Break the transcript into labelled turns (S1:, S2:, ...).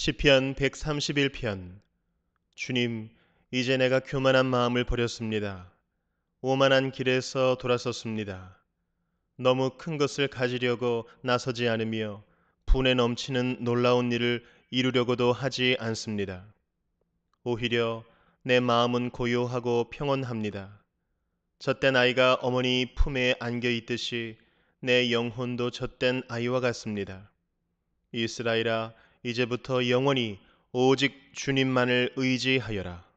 S1: 시편 131편 주님 이제 내가 교만한 마음을 버렸습니다. 오만한 길에서 돌아섰습니다. 너무 큰 것을 가지려고 나서지 않으며 분에 넘치는 놀라운 일을 이루려고도 하지 않습니다. 오히려 내 마음은 고요하고 평온합니다. 젖된 아이가 어머니 품에 안겨 있듯이 내 영혼도 젖된 아이와 같습니다. 이스라엘아 이제부터 영원히 오직 주님만을 의지하여라.